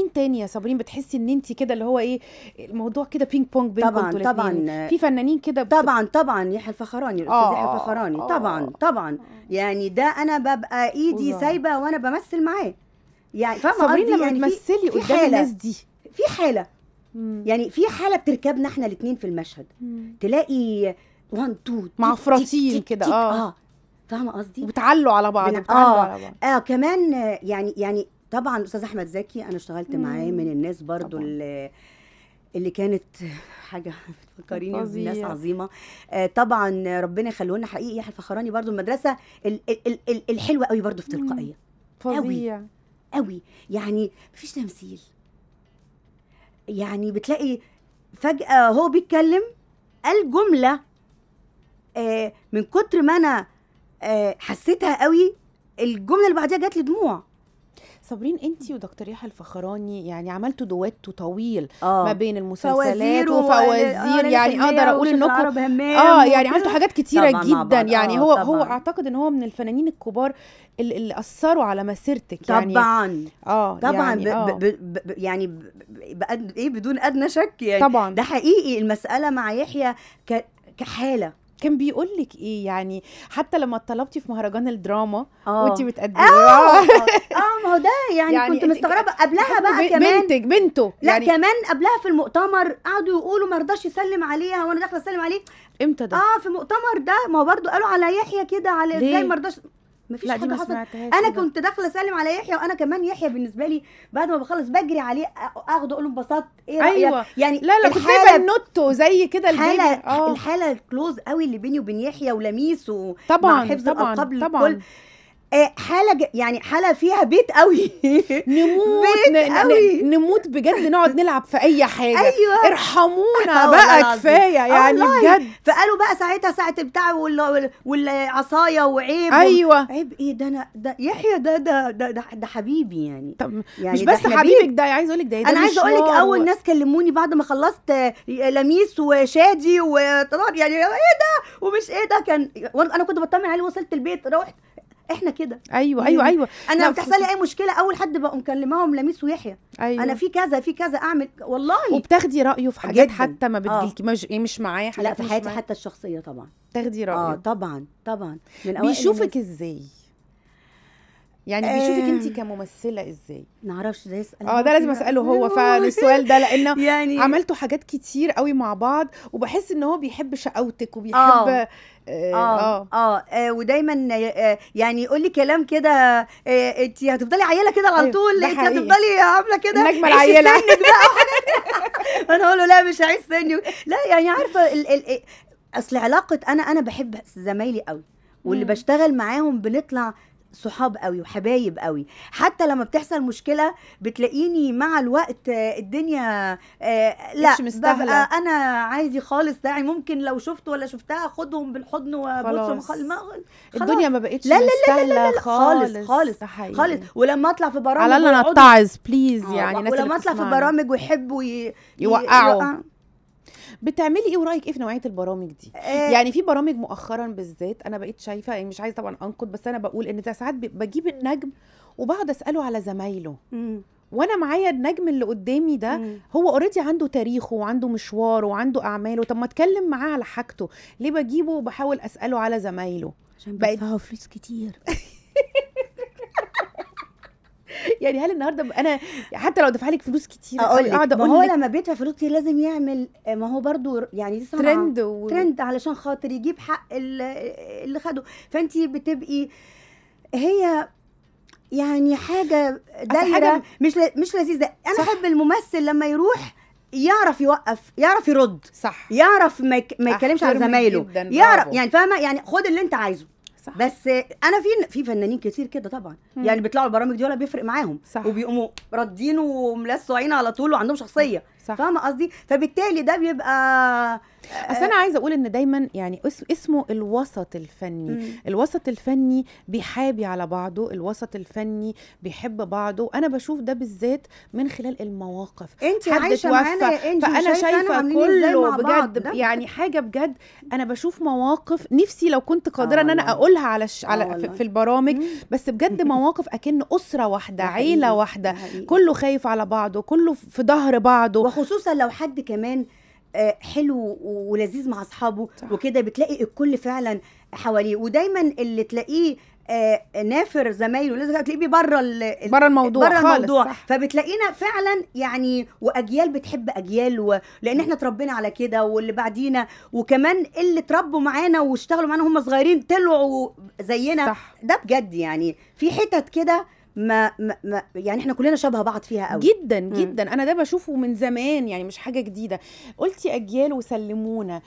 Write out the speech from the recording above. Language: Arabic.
مين تاني يا صابرين بتحسي ان انت كده اللي هو ايه الموضوع كده بينج بونج بينكم طبعا طبعا في فنانين كده بت... طبعا طبعا يحيى الفخراني الاستاذ آه، يحيى آه، الفخراني آه طبعا آه، طبعا يعني ده انا ببقى ايدي سايبه وانا بمثل معاه يعني فاهمه صابرين لما يعني بتمثلي قدام الناس دي في حاله مم. يعني في حاله بتركبنا احنا الاثنين في المشهد مم. تلاقي 1 2 معفرتين كده اه, آه. فاهمه قصدي؟ وبتعلوا على بعض بتعلوا آه على بعض اه كمان يعني يعني طبعا استاذ احمد زكي انا اشتغلت معاه من الناس برضو اللي اللي كانت حاجه بتفكريني بناس عظيمه آه، طبعا ربنا يخلونا حقيقي يحيى الفخراني برضو المدرسه ال ال ال الحلوه قوي برضو في تلقائيه قوي قوي يعني مفيش تمثيل يعني بتلاقي فجاه هو بيتكلم قال جمله آه، من كتر ما انا آه، حسيتها قوي الجمله اللي بعديها جات لي دموع صابرين انت ودكتور يحيى الفخراني يعني عملتوا دويتو طويل آه. ما بين المسلسلات وفوازير يعني اقدر اقول انكم اه يعني عملتوا حاجات كتيره جدا يعني هو آه، طبعًا. هو اعتقد ان هو من الفنانين الكبار اللي, اثروا على مسيرتك يعني طبعا اه طبعا يعني, آه. يعني بقد ايه بدون ادنى شك يعني طبعا ده حقيقي المساله مع يحيى ك كحاله كان بيقول لك ايه يعني حتى لما اتطلبتي في مهرجان الدراما آه. وانت بتقدمي آه،, اه اه ما هو ده يعني, يعني كنت مستغربه قبلها بقى كمان بنتك بنته لا يعني كمان قبلها في المؤتمر قعدوا يقولوا ما رضاش يسلم عليها وانا داخله اسلم عليه امتى ده اه في مؤتمر ده ما هو برضه قالوا على يحيى كده على ازاي ما رضاش مفيش لا حاجه حصلت انا كنت داخله اسلم على يحيى وانا كمان يحيى بالنسبه لي بعد ما بخلص بجري عليه اخده اقول له انبسطت ايه ايوه يعني لا لا كنت سايبه النوتو زي كده الحاله آه. الحاله الكلوز قوي اللي بيني وبين يحيى ولميس طبعا حفظ طبعا طبعا آه، حاله يعني حاله فيها بيت قوي نموت بيت قوي نموت بجد نقعد نلعب في اي حاجه ايوه ارحمونا بقى كفايه يعني بجد فقالوا بقى ساعتها ساعه بتاع والعصايه وعيب ايوه عيب ايه ده انا ده يحيى ده ده ده ده, ده حبيبي يعني طب يعني مش بس حبيبك ده عايز اقول لك ده, إيه؟ ده انا عايز اقول لك اول ناس كلموني بعد ما خلصت آه، لميس وشادي وطلال يعني ايه ده ومش ايه ده كان انا كنت بطمن عليه وصلت البيت روحت احنا كده ايوه ايوه ايوه انا لو تحصل لي اي مشكله اول حد بقوم كلمهم لميس ويحيى أيوة. انا في كذا في كذا اعمل والله وبتاخدي رايه في حاجات جداً. حتى ما آه. بتجيلك مش, إيه، مش معايا حاجات لا في حياتي حتى الشخصيه طبعا تاخدي رايه اه طبعا طبعا من بيشوفك ازاي يعني آه بيشوفك انت كممثله ازاي نعرفش ده يسال اه ده لازم اساله هو فعلا السؤال ده لانه يعني عملتوا حاجات كتير قوي مع بعض وبحس ان هو بيحب شقاوتك وبيحب آه آه, آه, آه, آه, آه، ودايما آه يعني يقول لي كلام كده آه انت هتفضلي عيله كده على أيوه، طول انت هتفضلي عامله كده نجمه العيله انا اقول له لا مش عايز سني لا يعني عارفه ال ال اصل علاقه انا انا بحب زمايلي قوي واللي بشتغل معاهم بنطلع صحاب قوي وحبايب قوي حتى لما بتحصل مشكله بتلاقيني مع الوقت آه، الدنيا آه، لا مش مستاهله انا عادي خالص داعي ممكن لو شفت ولا شفتها خدهم بالحضن وبوسهم خالص الدنيا ما بقتش لا لا لا, لا, لا, لا خالص خالص خالص, خالص. ولما اطلع في برامج على الله نتعظ بليز يعني ولما اطلع في برامج ويحبوا ي... يوقعوا بتعملي ايه ورايك ايه في نوعيه البرامج دي آه يعني في برامج مؤخرا بالذات انا بقيت شايفه يعني مش عايزه طبعا انقد بس انا بقول ان ده ساعات بجيب النجم وبقعد اساله على زمايله وانا معايا النجم اللي قدامي ده هو اوريدي عنده تاريخه وعنده مشواره وعنده اعماله طب ما اتكلم معاه على حاجته ليه بجيبه وبحاول اساله على زمايله عشان بيدفعوا فلوس كتير يعني هل النهارده انا حتى لو دفع لك فلوس كتير اقعد اقول ما هو لما بيدفع فلوس كتير لازم يعمل ما هو برضو يعني دي ترند و... ترند علشان خاطر يجيب حق اللي خده فانت بتبقي هي يعني حاجه دايره حاجة مش مش لذيذه انا احب الممثل لما يروح يعرف يوقف يعرف يرد صح يعرف ما, ما يتكلمش على زمايله يعرف يعني فاهمه يعني خد اللي انت عايزه صح. بس انا في في فنانين كتير كده طبعا مم. يعني بيطلعوا البرامج دي ولا بيفرق معاهم صح. وبيقوموا ردين وملسعين على طول وعندهم شخصيه صح فاهمه قصدي فبالتالي ده بيبقى آه، اصل انا عايزه اقول ان دايما يعني اسمه الوسط الفني مم. الوسط الفني بيحابي على بعضه الوسط الفني بيحب بعضه انا بشوف ده بالذات من خلال المواقف انت عايشه معانا يا فانا شايفه كله بجد يعني حاجه بجد انا بشوف مواقف نفسي لو كنت قادره آه، ان انا اقولها على الش... على آه، في البرامج مم. بس بجد مواقف اكن اسره واحده عيله واحده كله خايف على بعضه كله في ظهر بعضه وخصوصا لو حد كمان آه، حلو ولذيذ مع اصحابه وكده بتلاقي الكل فعلا حواليه ودايما اللي تلاقيه آه، نافر زمايله لازم تلاقيه بره بره الموضوع بره الموضوع صح. فبتلاقينا فعلا يعني واجيال بتحب اجيال و... لان احنا اتربينا على كده واللي بعدينا وكمان اللي اتربوا معانا واشتغلوا معانا هم صغيرين طلعوا زينا صح. ده بجد يعني في حتت كده ما, ما, ما يعني احنا كلنا شبه بعض فيها قوي جدا جدا م. انا ده بشوفه من زمان يعني مش حاجه جديده قلتي اجيال وسلمونا